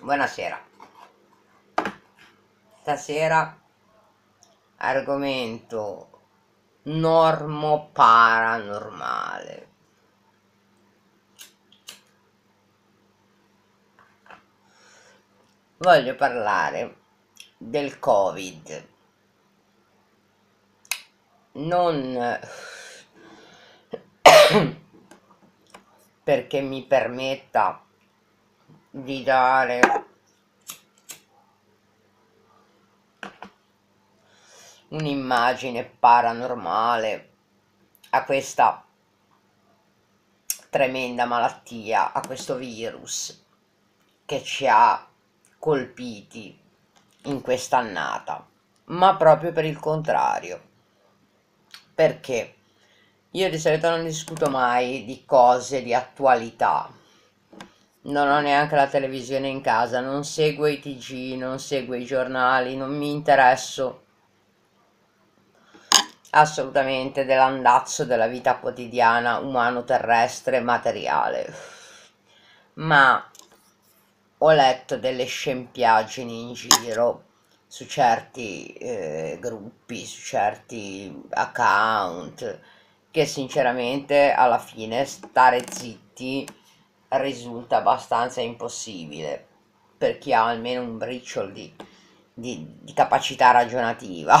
Buonasera. Stasera argomento normo paranormale. Voglio parlare del Covid. Non perché mi permetta di dare un'immagine paranormale a questa tremenda malattia, a questo virus che ci ha colpiti in quest'annata, ma proprio per il contrario, perché io di solito non discuto mai di cose di attualità. Non ho neanche la televisione in casa, non seguo i TG, non seguo i giornali, non mi interesso assolutamente dell'andazzo della vita quotidiana umano terrestre materiale. Ma ho letto delle scempiaggini in giro su certi eh, gruppi, su certi account che sinceramente alla fine stare zitti risulta abbastanza impossibile per chi ha almeno un briciol di, di, di capacità ragionativa.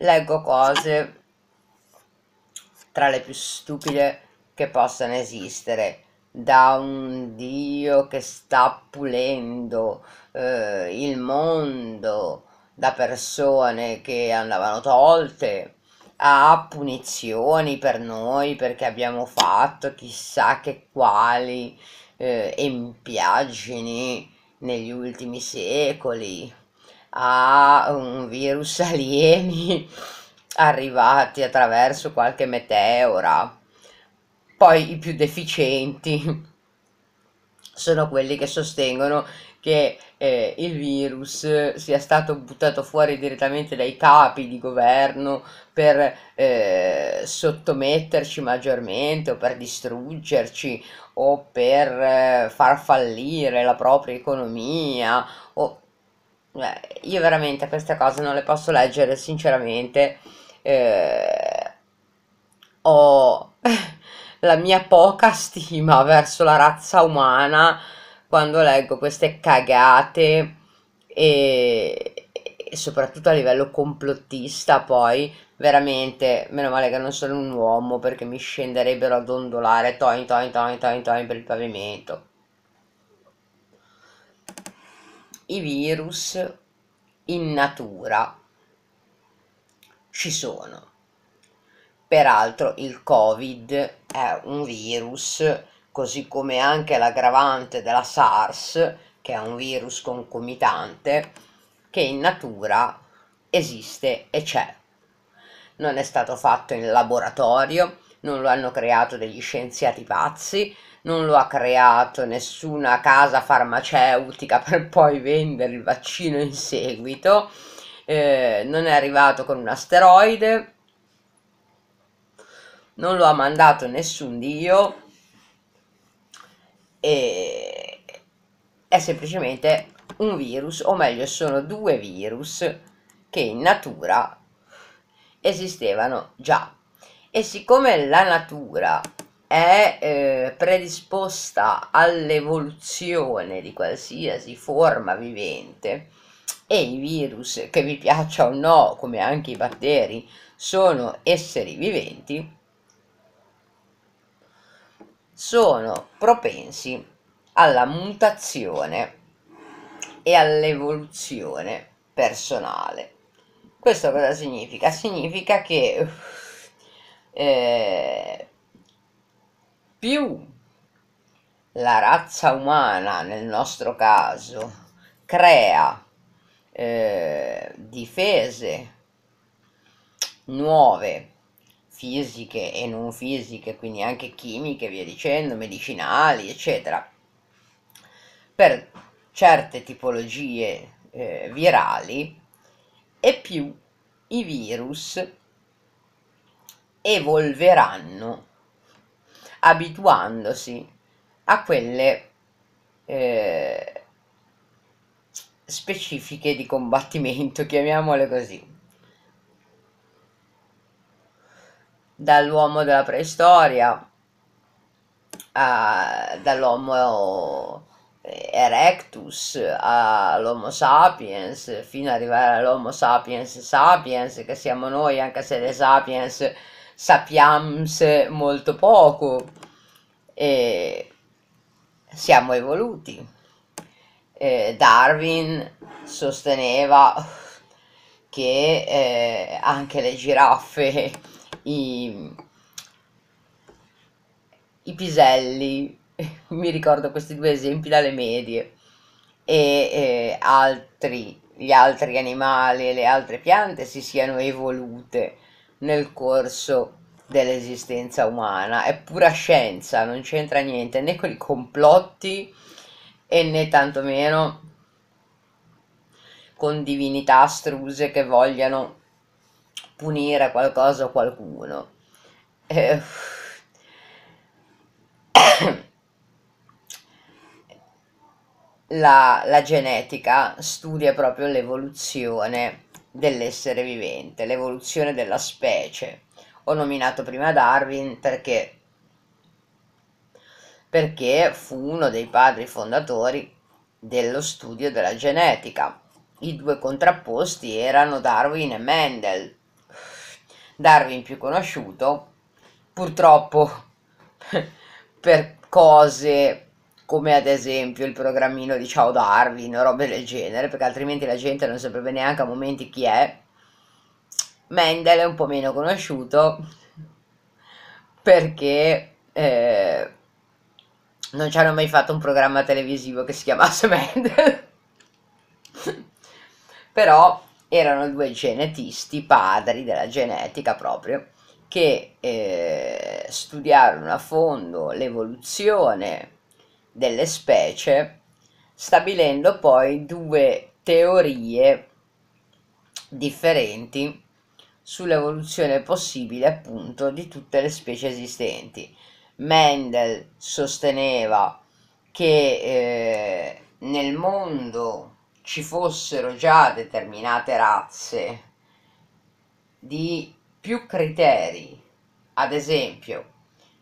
Leggo cose tra le più stupide che possano esistere da un Dio che sta pulendo eh, il mondo, da persone che andavano tolte a punizioni per noi perché abbiamo fatto chissà che quali eh, empiaggini negli ultimi secoli a un virus alieni arrivati attraverso qualche meteora. Poi i più deficienti sono quelli che sostengono che eh, il virus sia stato buttato fuori direttamente dai capi di governo per eh, sottometterci maggiormente o per distruggerci o per eh, far fallire la propria economia o... Eh, io veramente queste cose non le posso leggere sinceramente eh, ho la mia poca stima verso la razza umana quando leggo queste cagate e, e soprattutto a livello complottista poi veramente meno male che non sono un uomo perché mi scenderebbero a dondolare toin toin toin toin toin per il pavimento i virus in natura ci sono peraltro il covid è un virus così come anche l'aggravante della SARS, che è un virus concomitante, che in natura esiste e c'è. Non è stato fatto in laboratorio, non lo hanno creato degli scienziati pazzi, non lo ha creato nessuna casa farmaceutica per poi vendere il vaccino in seguito, eh, non è arrivato con un asteroide, non lo ha mandato nessun dio, e è semplicemente un virus, o meglio sono due virus che in natura esistevano già. E siccome la natura è eh, predisposta all'evoluzione di qualsiasi forma vivente e i virus, che vi piaccia o no, come anche i batteri, sono esseri viventi, sono propensi alla mutazione e all'evoluzione personale. Questo cosa significa? Significa che eh, più la razza umana, nel nostro caso, crea eh, difese nuove fisiche e non fisiche, quindi anche chimiche, via dicendo, medicinali, eccetera, per certe tipologie eh, virali e più i virus evolveranno abituandosi a quelle eh, specifiche di combattimento, chiamiamole così. dall'uomo della preistoria dall'uomo eh, erectus all'homo sapiens fino ad arrivare all'homo sapiens sapiens che siamo noi anche se le sapiens sapiams molto poco e siamo evoluti e eh, Darwin sosteneva che eh, anche le giraffe i, i piselli, mi ricordo questi due esempi dalle medie, e eh, altri, gli altri animali e le altre piante si siano evolute nel corso dell'esistenza umana. È pura scienza, non c'entra niente né con i complotti e né tantomeno con divinità astruse che vogliano punire qualcosa o qualcuno. Eh, la, la genetica studia proprio l'evoluzione dell'essere vivente, l'evoluzione della specie. Ho nominato prima Darwin perché perché fu uno dei padri fondatori dello studio della genetica. I due contrapposti erano Darwin e Mendel. Darwin più conosciuto, purtroppo per cose come ad esempio il programmino di Ciao Darwin o robe del genere, perché altrimenti la gente non saprebbe neanche a momenti chi è. Mendel è un po' meno conosciuto perché eh, non ci hanno mai fatto un programma televisivo che si chiamasse Mendel. Però erano due genetisti, padri della genetica proprio, che eh, studiarono a fondo l'evoluzione delle specie, stabilendo poi due teorie differenti sull'evoluzione possibile appunto di tutte le specie esistenti. Mendel sosteneva che eh, nel mondo ci fossero già determinate razze di più criteri, ad esempio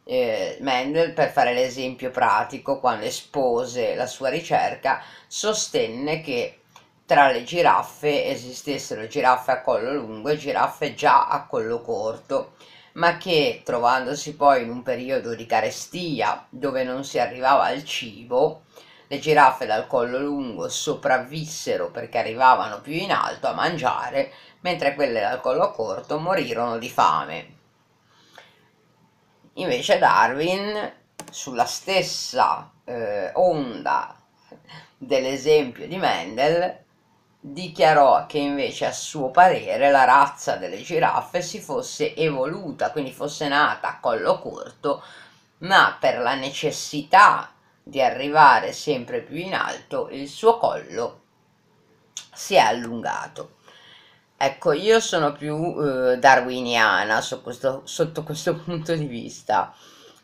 eh, Mendel, per fare l'esempio pratico, quando espose la sua ricerca, sostenne che tra le giraffe esistessero giraffe a collo lungo e giraffe già a collo corto, ma che trovandosi poi in un periodo di carestia dove non si arrivava al cibo, le giraffe dal collo lungo sopravvissero perché arrivavano più in alto a mangiare, mentre quelle dal collo corto morirono di fame. Invece Darwin, sulla stessa eh, onda dell'esempio di Mendel, dichiarò che invece a suo parere la razza delle giraffe si fosse evoluta, quindi fosse nata a collo corto, ma per la necessità di arrivare sempre più in alto, il suo collo si è allungato. Ecco, io sono più eh, darwiniana so questo, sotto questo punto di vista.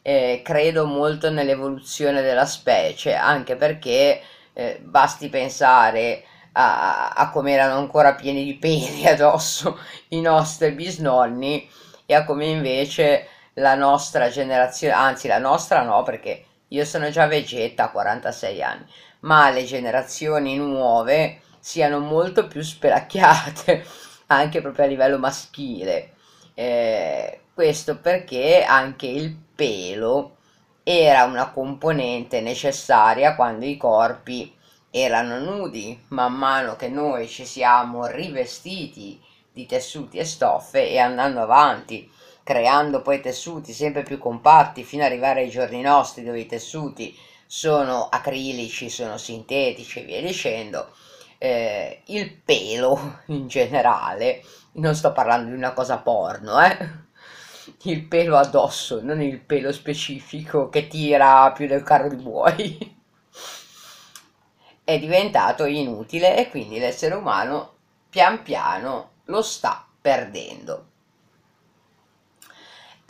Eh, credo molto nell'evoluzione della specie, anche perché eh, basti pensare a, a come erano ancora pieni di peli addosso i nostri bisnonni e a come invece la nostra generazione, anzi la nostra no, perché io sono già Vegeta a 46 anni, ma le generazioni nuove siano molto più spelacchiate, anche proprio a livello maschile. Eh, questo perché anche il pelo era una componente necessaria quando i corpi erano nudi, man mano che noi ci siamo rivestiti di tessuti e stoffe e andando avanti creando poi tessuti sempre più compatti fino ad arrivare ai giorni nostri dove i tessuti sono acrilici, sono sintetici e via dicendo, eh, il pelo in generale, non sto parlando di una cosa porno, eh? il pelo addosso, non il pelo specifico che tira più del carro di buoi, è diventato inutile e quindi l'essere umano pian piano lo sta perdendo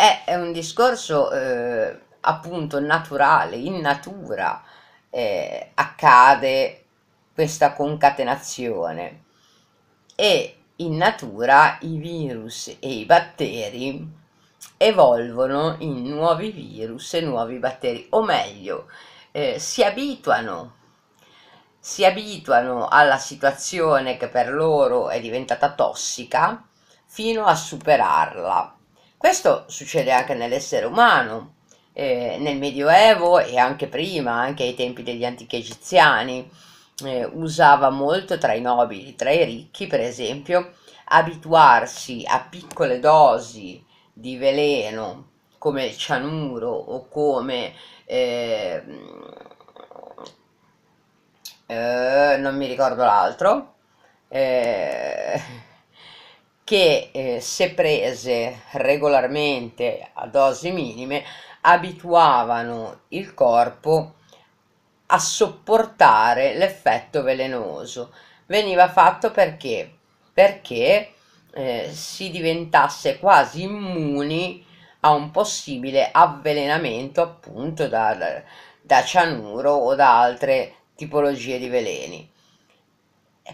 è, è un discorso eh, appunto naturale, in natura eh, accade questa concatenazione e in natura i virus e i batteri evolvono in nuovi virus e nuovi batteri, o meglio, eh, si abituano si abituano alla situazione che per loro è diventata tossica fino a superarla questo succede anche nell'essere umano, eh, nel Medioevo e anche prima, anche ai tempi degli antichi egiziani, eh, usava molto tra i nobili, tra i ricchi per esempio, abituarsi a piccole dosi di veleno come il cianuro o come ehm, eh, non mi ricordo l'altro Eh, che eh, se prese regolarmente a dosi minime abituavano il corpo a sopportare l'effetto velenoso. Veniva fatto perché? Perché eh, si diventasse quasi immuni a un possibile avvelenamento appunto da, da cianuro o da altre tipologie di veleni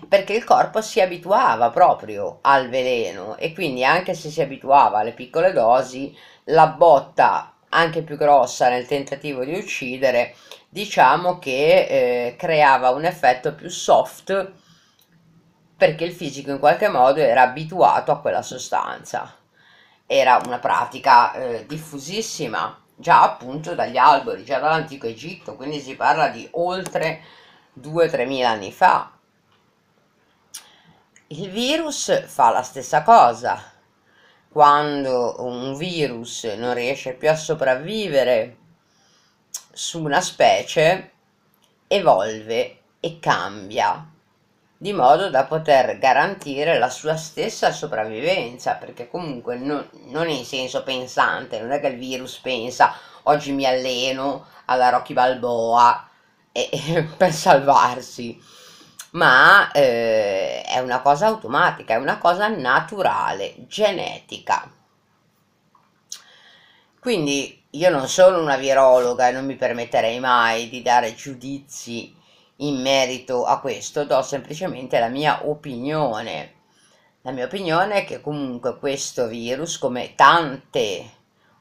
perché il corpo si abituava proprio al veleno e quindi anche se si abituava alle piccole dosi, la botta anche più grossa nel tentativo di uccidere, diciamo che eh, creava un effetto più soft perché il fisico in qualche modo era abituato a quella sostanza. Era una pratica eh, diffusissima già appunto dagli alberi, già dall'antico Egitto, quindi si parla di oltre 2-3 mila anni fa il virus fa la stessa cosa. Quando un virus non riesce più a sopravvivere su una specie, evolve e cambia di modo da poter garantire la sua stessa sopravvivenza, perché comunque non, non in senso pensante, non è che il virus pensa oggi mi alleno alla Rocky Balboa e, e, per salvarsi ma eh, è una cosa automatica, è una cosa naturale, genetica. Quindi io non sono una virologa e non mi permetterei mai di dare giudizi in merito a questo, do semplicemente la mia opinione. La mia opinione è che comunque questo virus, come tante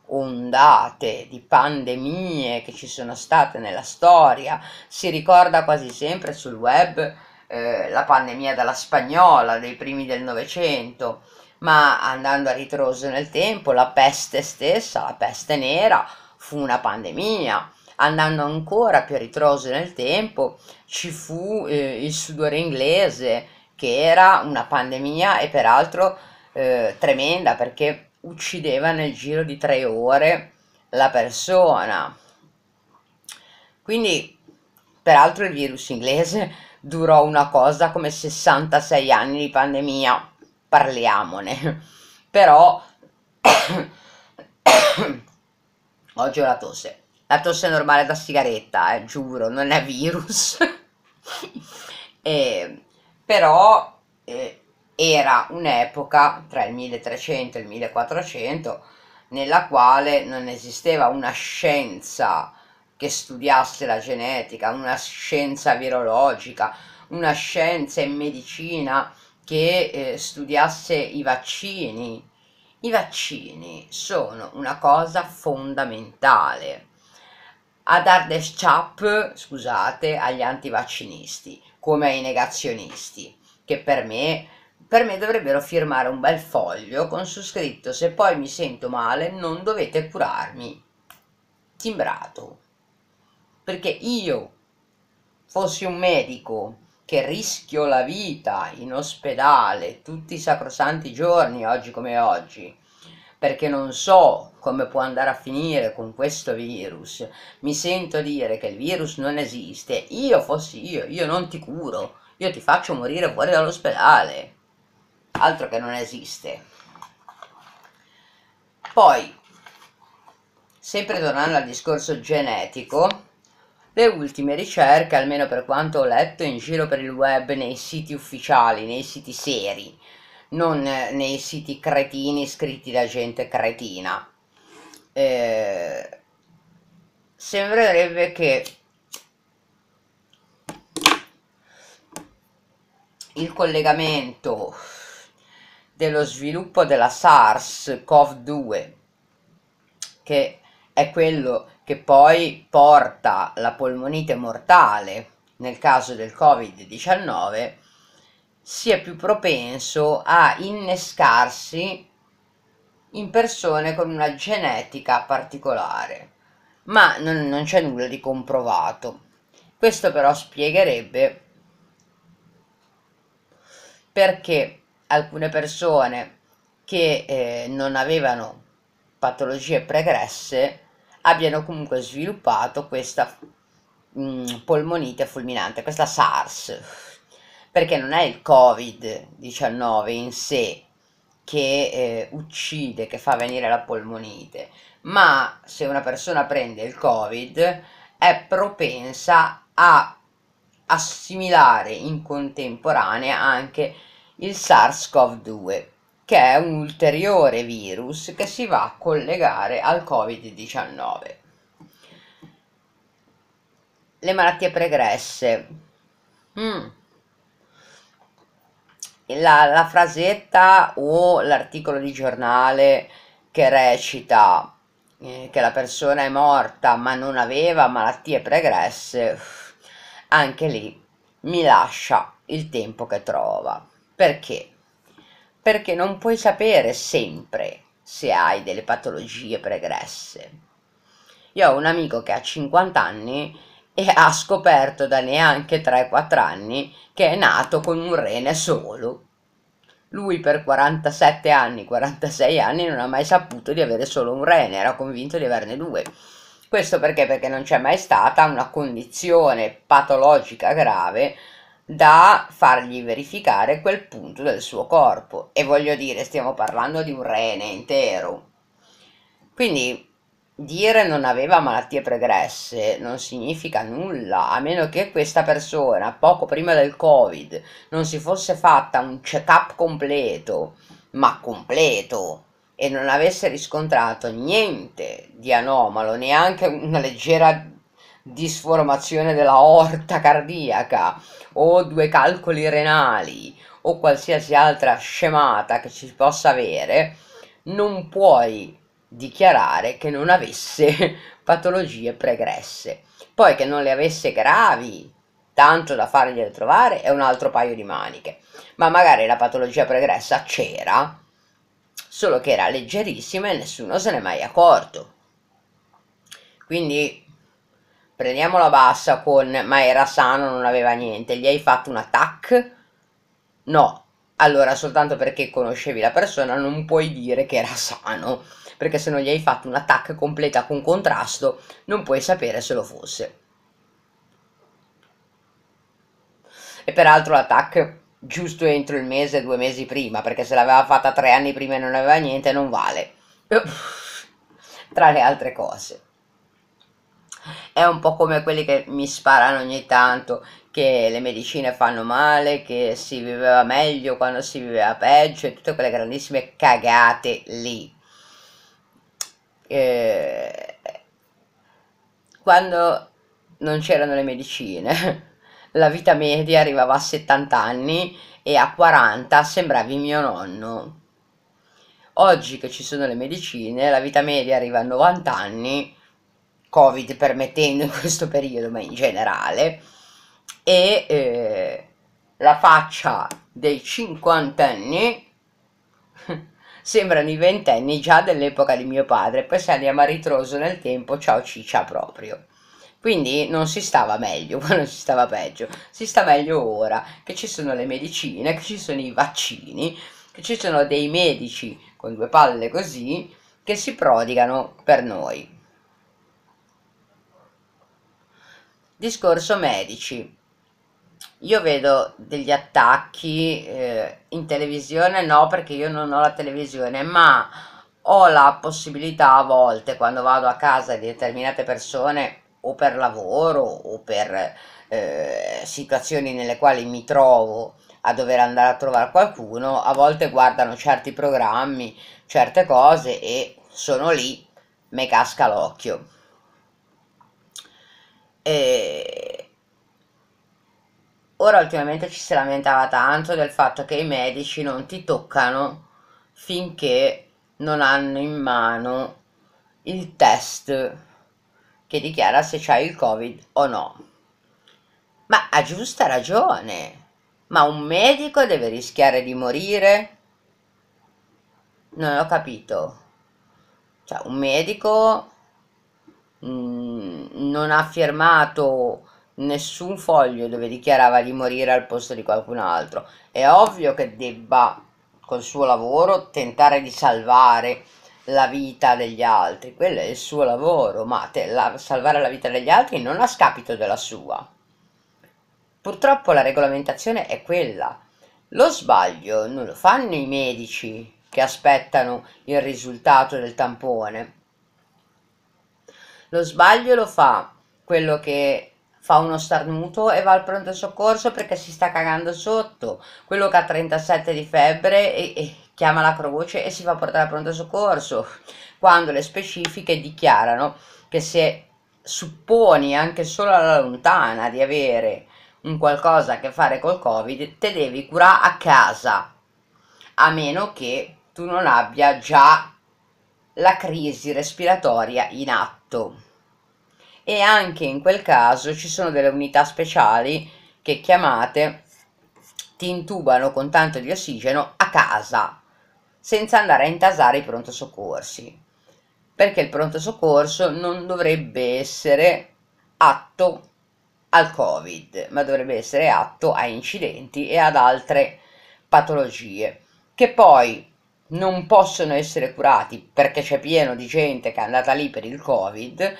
ondate di pandemie che ci sono state nella storia, si ricorda quasi sempre sul web eh, la pandemia dalla spagnola dei primi del Novecento, ma andando a ritroso nel tempo, la peste stessa, la peste nera, fu una pandemia. Andando ancora più a ritroso nel tempo, ci fu eh, il sudore inglese, che era una pandemia e peraltro eh, tremenda perché uccideva nel giro di tre ore la persona. Quindi, peraltro, il virus inglese durò una cosa come 66 anni di pandemia, parliamone. Però oggi ho la tosse. La tosse normale da sigaretta, eh, giuro, non è virus. e, però eh, era un'epoca tra il 1300 e il 1400 nella quale non esisteva una scienza che studiasse la genetica, una scienza virologica, una scienza in medicina che eh, studiasse i vaccini. I vaccini sono una cosa fondamentale. A dar chap, scusate, agli antivaccinisti, come ai negazionisti, che per me, per me dovrebbero firmare un bel foglio con su scritto se poi mi sento male non dovete curarmi. Timbrato perché io fossi un medico che rischio la vita in ospedale tutti i sacrosanti giorni, oggi come oggi, perché non so come può andare a finire con questo virus, mi sento dire che il virus non esiste, io fossi io, io non ti curo, io ti faccio morire fuori dall'ospedale, altro che non esiste. Poi, sempre tornando al discorso genetico, le ultime ricerche, almeno per quanto ho letto in giro per il web, nei siti ufficiali, nei siti seri, non eh, nei siti cretini scritti da gente cretina, eh, sembrerebbe che il collegamento dello sviluppo della SARS-CoV-2 che è quello che poi porta la polmonite mortale, nel caso del Covid-19, sia più propenso a innescarsi in persone con una genetica particolare, ma non, non c'è nulla di comprovato. Questo però spiegherebbe perché alcune persone che eh, non avevano patologie pregresse abbiano comunque sviluppato questa mh, mm, polmonite fulminante, questa SARS, perché non è il Covid-19 in sé che eh, uccide, che fa venire la polmonite, ma se una persona prende il Covid è propensa a assimilare in contemporanea anche il SARS-CoV-2 che è un ulteriore virus che si va a collegare al Covid-19. Le malattie pregresse. Mm. La, la frasetta o l'articolo di giornale che recita eh, che la persona è morta ma non aveva malattie pregresse, anche lì mi lascia il tempo che trova. Perché? perché non puoi sapere sempre se hai delle patologie pregresse. Io ho un amico che ha 50 anni e ha scoperto da neanche 3-4 anni che è nato con un rene solo. Lui per 47 anni, 46 anni non ha mai saputo di avere solo un rene, era convinto di averne due. Questo perché? Perché non c'è mai stata una condizione patologica grave da fargli verificare quel punto del suo corpo e voglio dire stiamo parlando di un rene intero quindi dire non aveva malattie pregresse non significa nulla a meno che questa persona poco prima del covid non si fosse fatta un check up completo ma completo e non avesse riscontrato niente di anomalo neanche una leggera disformazione della orta cardiaca o due calcoli renali o qualsiasi altra scemata che ci possa avere, non puoi dichiarare che non avesse patologie pregresse. Poi che non le avesse gravi, tanto da fargliele trovare, è un altro paio di maniche. Ma magari la patologia pregressa c'era, solo che era leggerissima e nessuno se n'è mai accorto. Quindi prendiamo la bassa con ma era sano, non aveva niente, gli hai fatto un attack? No, allora soltanto perché conoscevi la persona non puoi dire che era sano, perché se non gli hai fatto un attack completa con contrasto non puoi sapere se lo fosse. E peraltro l'attack giusto entro il mese, due mesi prima, perché se l'aveva fatta tre anni prima e non aveva niente non vale. Uff, tra le altre cose. È un po' come quelli che mi sparano ogni tanto, che le medicine fanno male, che si viveva meglio quando si viveva peggio e tutte quelle grandissime cagate lì. Eh, quando non c'erano le medicine, la vita media arrivava a 70 anni e a 40 sembravi mio nonno. Oggi che ci sono le medicine, la vita media arriva a 90 anni covid permettendo in questo periodo, ma in generale, e eh, la faccia dei cinquantenni sembrano i ventenni già dell'epoca di mio padre, poi se andiamo a ritroso nel tempo, ciao ciccia proprio. Quindi non si stava meglio, ma non si stava peggio, si sta meglio ora che ci sono le medicine, che ci sono i vaccini, che ci sono dei medici con due palle così che si prodigano per noi. Discorso medici. Io vedo degli attacchi eh, in televisione, no perché io non ho la televisione, ma ho la possibilità a volte quando vado a casa di determinate persone o per lavoro o per eh, situazioni nelle quali mi trovo a dover andare a trovare qualcuno, a volte guardano certi programmi, certe cose e sono lì, mi casca l'occhio e... Ora ultimamente ci si lamentava tanto del fatto che i medici non ti toccano finché non hanno in mano il test che dichiara se c'hai il covid o no. Ma ha giusta ragione. Ma un medico deve rischiare di morire? Non ho capito. Cioè, un medico... Mm, non ha firmato nessun foglio dove dichiarava di morire al posto di qualcun altro. È ovvio che debba col suo lavoro tentare di salvare la vita degli altri, quello è il suo lavoro, ma te, la, salvare la vita degli altri non a scapito della sua. Purtroppo la regolamentazione è quella. Lo sbaglio non lo fanno i medici che aspettano il risultato del tampone, lo sbaglio lo fa quello che fa uno starnuto e va al pronto soccorso perché si sta cagando sotto, quello che ha 37 di febbre e, e chiama croce e si fa portare al pronto soccorso, quando le specifiche dichiarano che se supponi anche solo alla lontana di avere un qualcosa a che fare col covid, te devi curare a casa, a meno che tu non abbia già la crisi respiratoria in atto fatto e anche in quel caso ci sono delle unità speciali che chiamate ti intubano con tanto di ossigeno a casa senza andare a intasare i pronto soccorsi perché il pronto soccorso non dovrebbe essere atto al covid ma dovrebbe essere atto a incidenti e ad altre patologie che poi non possono essere curati perché c'è pieno di gente che è andata lì per il covid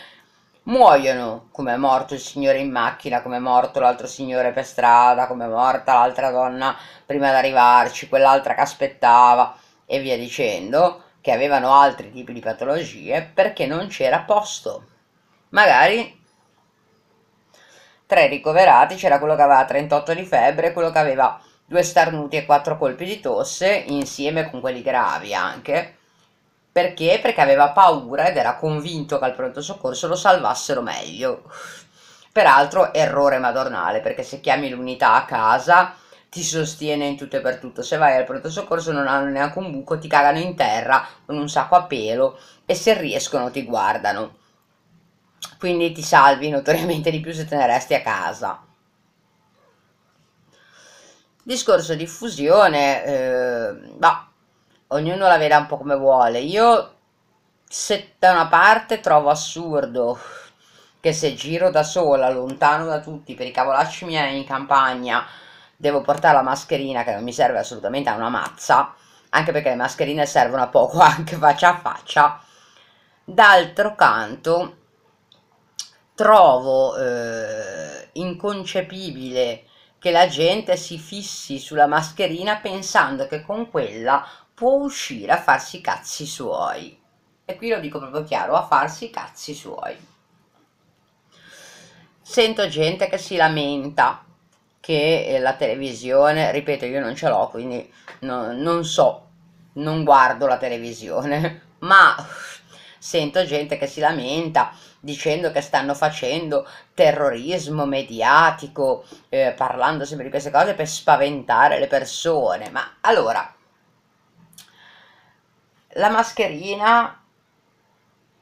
muoiono come è morto il signore in macchina come è morto l'altro signore per strada come è morta l'altra donna prima di arrivarci quell'altra che aspettava e via dicendo che avevano altri tipi di patologie perché non c'era posto magari tra i ricoverati c'era quello che aveva 38 di febbre quello che aveva due starnuti e quattro colpi di tosse insieme con quelli gravi anche perché? Perché aveva paura ed era convinto che al pronto soccorso lo salvassero meglio. Peraltro errore madornale, perché se chiami l'unità a casa ti sostiene in tutto e per tutto. Se vai al pronto soccorso non hanno neanche un buco, ti cagano in terra con un sacco a pelo e se riescono ti guardano. Quindi ti salvi notoriamente di più se te ne resti a casa. Discorso di fusione, eh, bah, ognuno la veda un po' come vuole. Io, se da una parte trovo assurdo che se giro da sola, lontano da tutti, per i cavolacci miei in campagna, devo portare la mascherina che non mi serve assolutamente a una mazza, anche perché le mascherine servono a poco anche faccia a faccia. D'altro canto trovo eh, inconcepibile che la gente si fissi sulla mascherina pensando che con quella può uscire a farsi i cazzi suoi. E qui lo dico proprio chiaro, a farsi i cazzi suoi. Sento gente che si lamenta che eh, la televisione, ripeto io non ce l'ho quindi no, non so, non guardo la televisione, ma sento gente che si lamenta dicendo che stanno facendo terrorismo mediatico, eh, parlando sempre di queste cose per spaventare le persone. Ma allora, la mascherina,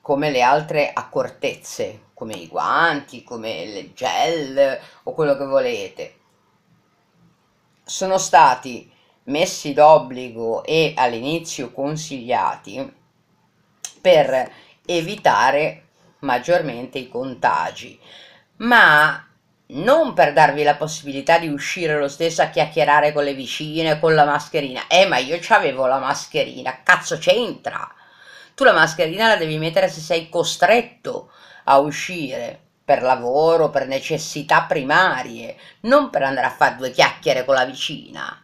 come le altre accortezze, come i guanti, come il gel o quello che volete, sono stati messi d'obbligo e all'inizio consigliati per evitare maggiormente i contagi. Ma non per darvi la possibilità di uscire lo stesso a chiacchierare con le vicine con la mascherina. Eh, ma io c'avevo la mascherina, cazzo c'entra? Tu la mascherina la devi mettere se sei costretto a uscire per lavoro, per necessità primarie, non per andare a fare due chiacchiere con la vicina.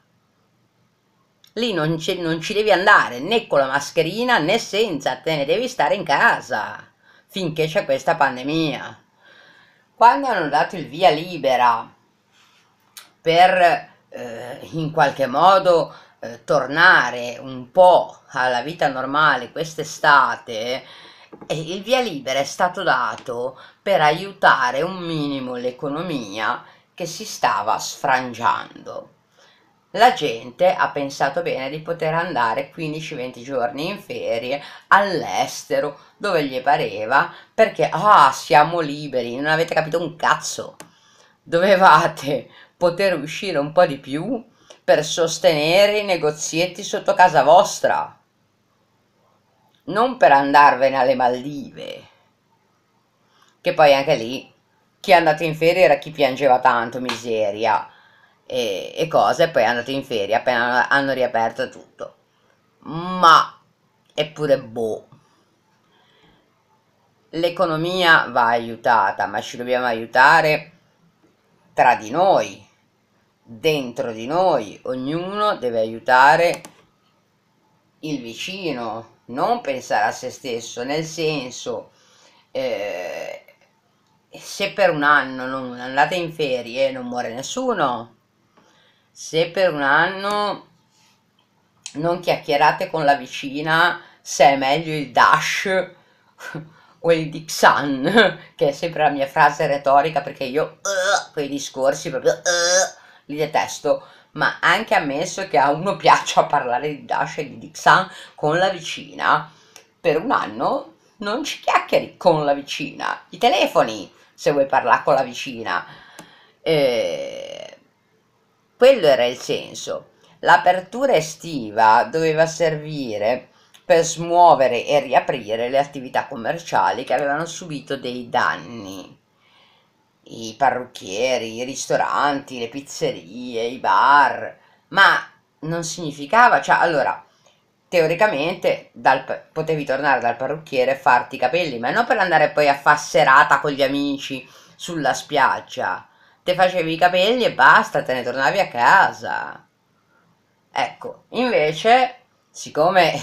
Lì non, non ci devi andare né con la mascherina né senza, te ne devi stare in casa finché c'è questa pandemia. Quando hanno dato il via libera per eh, in qualche modo eh, tornare un po' alla vita normale quest'estate, eh, il via libera è stato dato per aiutare un minimo l'economia che si stava sfrangiando la gente ha pensato bene di poter andare 15-20 giorni in ferie all'estero dove gli pareva perché ah siamo liberi, non avete capito un cazzo. Dovevate poter uscire un po' di più per sostenere i negozietti sotto casa vostra. Non per andarvene alle Maldive. Che poi anche lì chi è andato in ferie era chi piangeva tanto miseria e, e cose, poi è andato in ferie appena hanno riaperto tutto. Ma eppure boh. L'economia va aiutata, ma ci dobbiamo aiutare tra di noi, dentro di noi, ognuno deve aiutare il vicino, non pensare a se stesso, nel senso, eh, se per un anno non andate in ferie non muore nessuno, se per un anno non chiacchierate con la vicina se è meglio il Dash o il Dixan, che è sempre la mia frase retorica perché io uh, quei discorsi proprio uh, li detesto, ma anche ammesso che a uno piaccia parlare di Dash e di Dixan con la vicina, per un anno non ci chiacchieri con la vicina, i telefoni se vuoi parlare con la vicina. E eh, quello era il senso. L'apertura estiva doveva servire per smuovere e riaprire le attività commerciali che avevano subito dei danni. I parrucchieri, i ristoranti, le pizzerie, i bar, ma non significava, cioè allora teoricamente dal, potevi tornare dal parrucchiere e farti i capelli, ma non per andare poi a fa serata con gli amici sulla spiaggia te facevi i capelli e basta, te ne tornavi a casa. Ecco, invece, siccome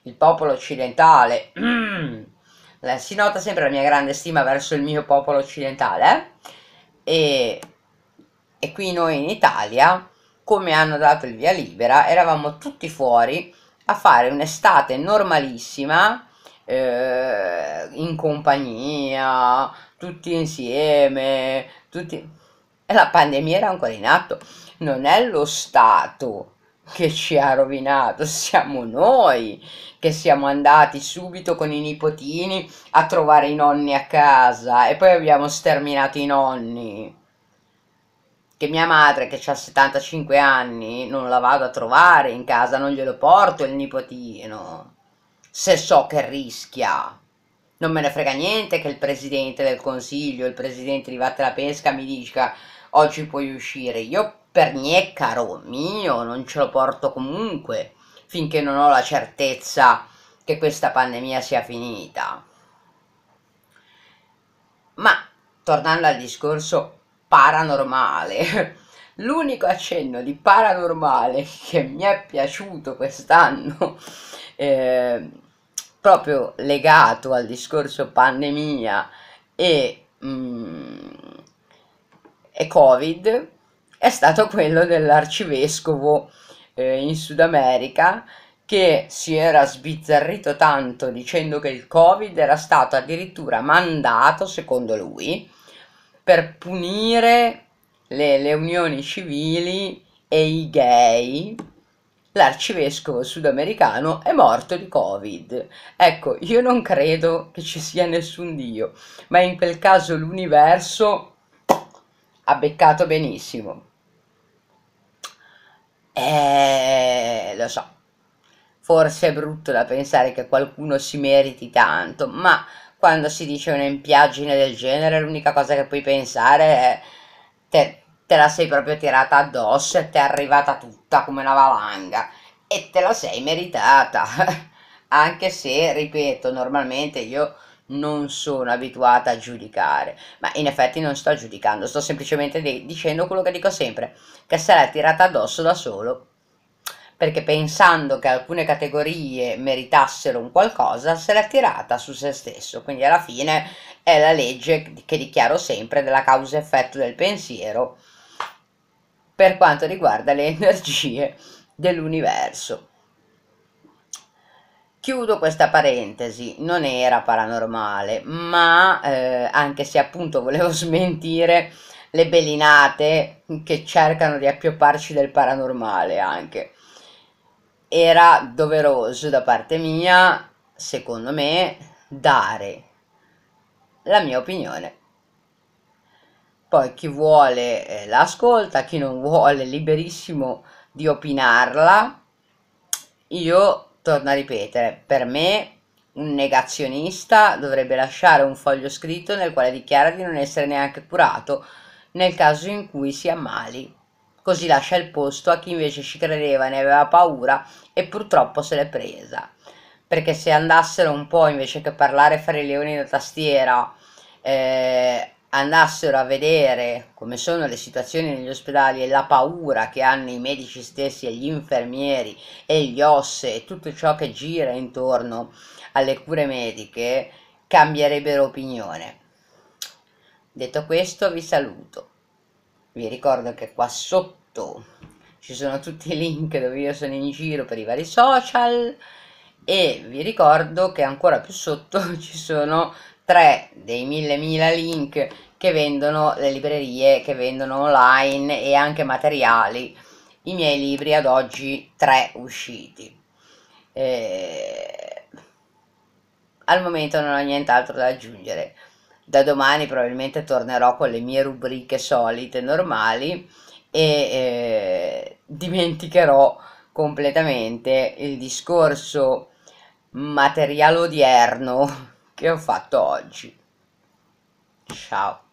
il popolo occidentale, si nota sempre la mia grande stima verso il mio popolo occidentale, eh, e, e qui noi in Italia, come hanno dato il via libera, eravamo tutti fuori a fare un'estate normalissima, eh, in compagnia, tutti insieme, tutti, la pandemia era ancora in atto, non è lo Stato che ci ha rovinato, siamo noi che siamo andati subito con i nipotini a trovare i nonni a casa e poi abbiamo sterminato i nonni. Che mia madre, che ha 75 anni, non la vado a trovare in casa, non glielo porto il nipotino, se so che rischia non me ne frega niente che il presidente del consiglio, il presidente di Vatte la Pesca mi dica oggi puoi uscire. Io per niente, caro mio, non ce lo porto comunque finché non ho la certezza che questa pandemia sia finita. Ma tornando al discorso paranormale, l'unico accenno di paranormale che mi è piaciuto quest'anno eh, proprio legato al discorso pandemia e, mm, e covid è stato quello dell'arcivescovo eh, in Sud America che si era sbizzarrito tanto dicendo che il Covid era stato addirittura mandato, secondo lui, per punire le, le unioni civili e i gay l'arcivescovo sudamericano è morto di covid. Ecco, io non credo che ci sia nessun Dio, ma in quel caso l'universo ha beccato benissimo. Eh, lo so, forse è brutto da pensare che qualcuno si meriti tanto, ma quando si dice un'empiaggine del genere l'unica cosa che puoi pensare è... Te, te la sei proprio tirata addosso e ti è arrivata tutta come una valanga e te la sei meritata anche se ripeto normalmente io non sono abituata a giudicare ma in effetti non sto giudicando sto semplicemente dicendo quello che dico sempre che se l'è tirata addosso da solo perché pensando che alcune categorie meritassero un qualcosa se l'è tirata su se stesso quindi alla fine è la legge che dichiaro sempre della causa effetto del pensiero per quanto riguarda le energie dell'universo. Chiudo questa parentesi, non era paranormale, ma eh, anche se appunto volevo smentire le belinate che cercano di appiopparci del paranormale anche. Era doveroso da parte mia, secondo me, dare la mia opinione poi chi vuole eh, la chi non vuole liberissimo di opinarla. Io torno a ripetere, per me un negazionista dovrebbe lasciare un foglio scritto nel quale dichiara di non essere neanche curato nel caso in cui si ammali. Così lascia il posto a chi invece ci credeva, ne aveva paura e purtroppo se l'è presa. Perché se andassero un po' invece che parlare fra i leoni da tastiera eh, andassero a vedere come sono le situazioni negli ospedali e la paura che hanno i medici stessi e gli infermieri e gli osse e tutto ciò che gira intorno alle cure mediche, cambierebbero opinione. Detto questo vi saluto. Vi ricordo che qua sotto ci sono tutti i link dove io sono in giro per i vari social e vi ricordo che ancora più sotto ci sono tre dei mille mila link che vendono le librerie, che vendono online e anche materiali. I miei libri ad oggi tre usciti. Eh, al momento non ho nient'altro da aggiungere. Da domani probabilmente tornerò con le mie rubriche solite, normali e eh, dimenticherò completamente il discorso materiale odierno che ho fatto oggi. Ciao.